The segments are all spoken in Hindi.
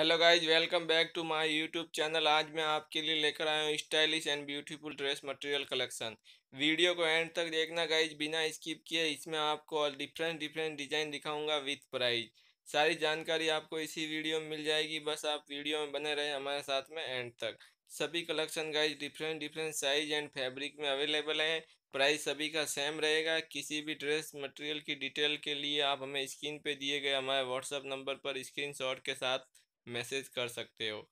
hello guys welcome back to my YouTube channel आज मैं आपके लिए लेकर आया हूँ stylish and beautiful dress material collection video को एंड तक देखना गाइज बिना स्किप किए इसमें आपको और डिफरेंट डिफरेंट डिजाइन दिखाऊंगा विथ प्राइस सारी जानकारी आपको इसी वीडियो में मिल जाएगी बस आप वीडियो में बने रहें हमारे साथ में एंड तक सभी collection guys different different size and fabric में अवेलेबल हैं प्राइस सभी का सेम रहेगा किसी भी ड्रेस मटेरियल की डिटेल के लिए आप हमें स्क्रीन पे दिए गए हमारे व्हाट्सअप नंबर पर स्क्रीनशॉट के साथ मैसेज कर सकते हो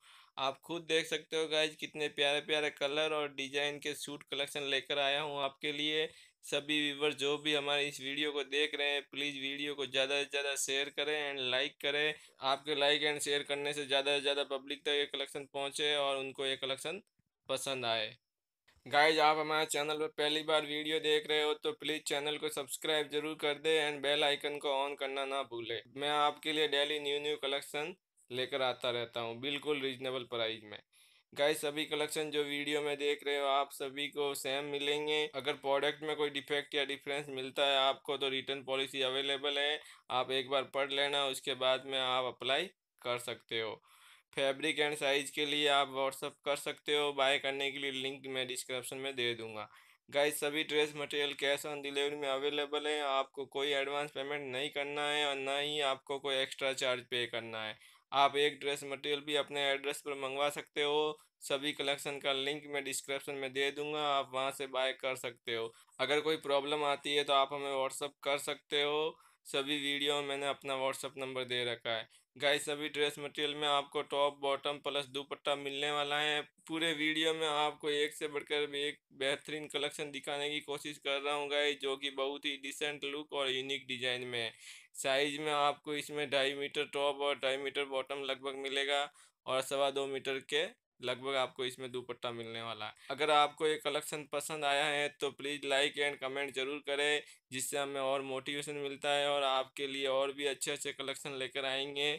आप खुद देख सकते हो गाइज कितने प्यारे प्यारे कलर और डिजाइन के सूट कलेक्शन लेकर आया हूँ आपके लिए सभी व्यूवर जो भी हमारे इस वीडियो को देख रहे हैं प्लीज़ वीडियो को ज़्यादा से ज़्यादा शेयर करें एंड लाइक करें आपके लाइक एंड शेयर करने से ज़्यादा से ज़्यादा पब्लिक तक ये कलेक्शन पहुँचे और उनको ये कलेक्शन पसंद आए गाइज आप हमारे चैनल पर पहली बार वीडियो देख रहे हो तो प्लीज़ चैनल को सब्सक्राइब जरूर कर दें एंड बेल आइकन को ऑन करना ना भूलें मैं आपके लिए डेली न्यू न्यू कलेक्शन लेकर आता रहता हूँ बिल्कुल रिजनेबल प्राइस में गाय सभी कलेक्शन जो वीडियो में देख रहे हो आप सभी को सेम मिलेंगे अगर प्रोडक्ट में कोई डिफेक्ट या डिफरेंस मिलता है आपको तो रिटर्न पॉलिसी अवेलेबल है आप एक बार पढ़ लेना उसके बाद में आप अप्लाई कर सकते हो फैब्रिक एंड साइज के लिए आप व्हाट्सअप कर सकते हो बाय करने के लिए लिंक मैं डिस्क्रिप्शन में दे दूंगा गाइस सभी dress material cash on delivery में अवेलेबल है आपको कोई एडवांस पेमेंट नहीं करना है और ना ही आपको कोई एक्स्ट्रा चार्ज पे करना है आप एक ड्रेस मटेरियल भी अपने एड्रेस पर मंगवा सकते हो सभी कलेक्शन का लिंक मैं डिस्क्रिप्शन में दे दूंगा आप वहां से बाय कर सकते हो अगर कोई प्रॉब्लम आती है तो आप हमें व्हाट्सअप कर सकते हो सभी वीडियो में मैंने अपना व्हाट्सअप नंबर दे रखा है गाइस सभी ड्रेस मटेरियल में आपको टॉप बॉटम प्लस दुपट्टा मिलने वाला है पूरे वीडियो में आपको एक से बढ़कर एक बेहतरीन कलेक्शन दिखाने की कोशिश कर रहा हूँ गाइस जो कि बहुत ही डिसेंट लुक और यूनिक डिजाइन में है साइज में आपको इसमें ढाई मीटर टॉप और ढाई मीटर बॉटम लगभग मिलेगा और सवा दो मीटर के लगभग आपको इसमें दुपट्टा मिलने वाला है अगर आपको ये कलेक्शन पसंद आया है तो प्लीज़ लाइक एंड कमेंट जरूर करें जिससे हमें और मोटिवेशन मिलता है और आपके लिए और भी अच्छे अच्छे कलेक्शन लेकर आएंगे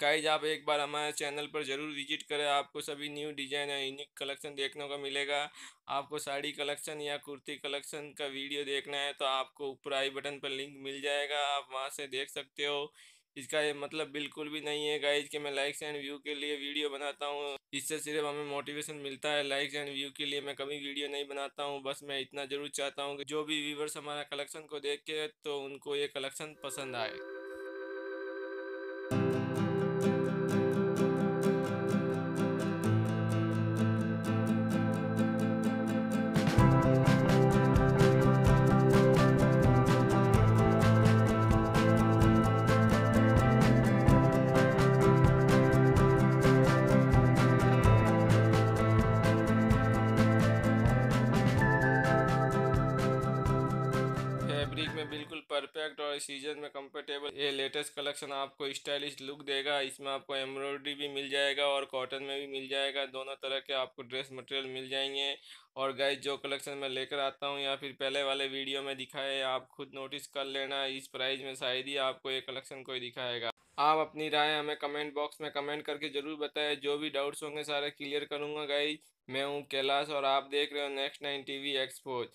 गाइज आप एक बार हमारे चैनल पर ज़रूर विजिट करें आपको सभी न्यू डिजाइन या यूनिक कलेक्शन देखने को मिलेगा आपको साड़ी कलेक्शन या कुर्ती कलेक्शन का वीडियो देखना है तो आपको ऊपर आई बटन पर लिंक मिल जाएगा आप वहाँ से देख सकते हो इसका ये मतलब बिल्कुल भी नहीं है गाइज कि मैं लाइक्स एंड व्यू के लिए वीडियो बनाता हूँ इससे सिर्फ हमें मोटिवेशन मिलता है लाइक्स एंड व्यू के लिए मैं कभी वीडियो नहीं बनाता हूँ बस मैं इतना ज़रूर चाहता हूँ कि जो भी व्यूवर्स हमारा कलेक्शन को देखे तो उनको ये कलेक्शन पसंद आए परफेक्ट और सीजन में कंफर्टेबल ये लेटेस्ट कलेक्शन आपको स्टाइलिश लुक देगा इसमें आपको एम्ब्रॉयडरी भी मिल जाएगा और कॉटन में भी मिल जाएगा दोनों तरह के आपको ड्रेस मटेरियल मिल जाएंगे और गाइज जो कलेक्शन मैं लेकर आता हूँ या फिर पहले वाले वीडियो में दिखाए आप खुद नोटिस कर लेना इस प्राइस में शायद ही आपको ये कलेक्शन कोई दिखाएगा आप अपनी राय हमें कमेंट बॉक्स में कमेंट करके ज़रूर बताएं जो भी डाउट्स होंगे सारे क्लियर करूंगा गाई मैं हूँ कैलाश और आप देख रहे हो next nine T V expose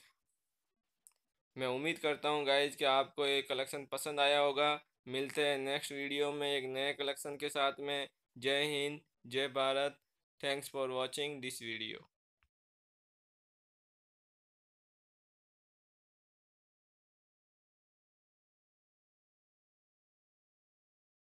मैं उम्मीद करता हूँ गाइज कि आपको ये कलेक्शन पसंद आया होगा मिलते हैं नेक्स्ट वीडियो में एक नए कलेक्शन के साथ में जय हिंद जय Bharat thanks for watching this video